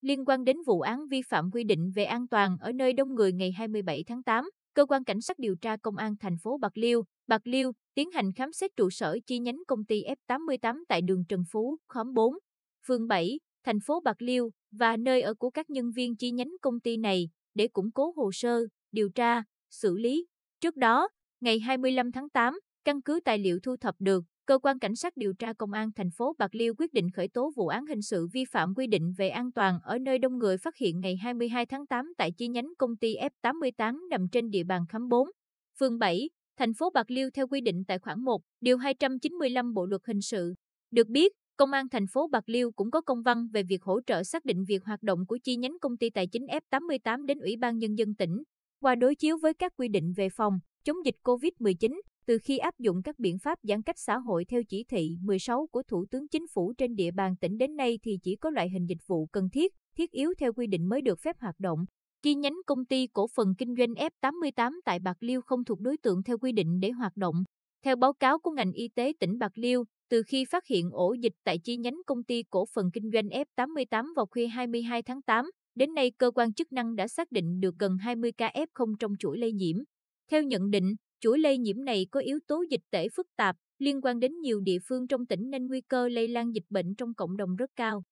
Liên quan đến vụ án vi phạm quy định về an toàn ở nơi đông người ngày 27 tháng 8, cơ quan cảnh sát điều tra công an thành phố Bạc Liêu, Bạc Liêu tiến hành khám xét trụ sở chi nhánh công ty F88 tại đường Trần Phú, khóm 4, phường 7, thành phố Bạc Liêu và nơi ở của các nhân viên chi nhánh công ty này để củng cố hồ sơ, điều tra, xử lý. Trước đó, ngày 25 tháng 8, căn cứ tài liệu thu thập được, Cơ quan Cảnh sát điều tra Công an thành phố Bạc Liêu quyết định khởi tố vụ án hình sự vi phạm quy định về an toàn ở nơi đông người phát hiện ngày 22 tháng 8 tại chi nhánh công ty F88 nằm trên địa bàn khóm 4, phường 7, thành phố Bạc Liêu theo quy định tại khoản 1, điều 295 Bộ luật hình sự. Được biết, Công an thành phố Bạc Liêu cũng có công văn về việc hỗ trợ xác định việc hoạt động của chi nhánh công ty tài chính F88 đến Ủy ban Nhân dân tỉnh, qua đối chiếu với các quy định về phòng, chống dịch COVID-19 từ khi áp dụng các biện pháp giãn cách xã hội theo chỉ thị 16 của Thủ tướng Chính phủ trên địa bàn tỉnh đến nay thì chỉ có loại hình dịch vụ cần thiết, thiết yếu theo quy định mới được phép hoạt động. Chi nhánh công ty cổ phần kinh doanh F88 tại Bạc Liêu không thuộc đối tượng theo quy định để hoạt động. Theo báo cáo của ngành y tế tỉnh Bạc Liêu, từ khi phát hiện ổ dịch tại chi nhánh công ty cổ phần kinh doanh F88 vào khuya 22 tháng 8, đến nay cơ quan chức năng đã xác định được gần 20 ca F0 trong chuỗi lây nhiễm. Theo nhận định, Chuỗi lây nhiễm này có yếu tố dịch tễ phức tạp, liên quan đến nhiều địa phương trong tỉnh nên nguy cơ lây lan dịch bệnh trong cộng đồng rất cao.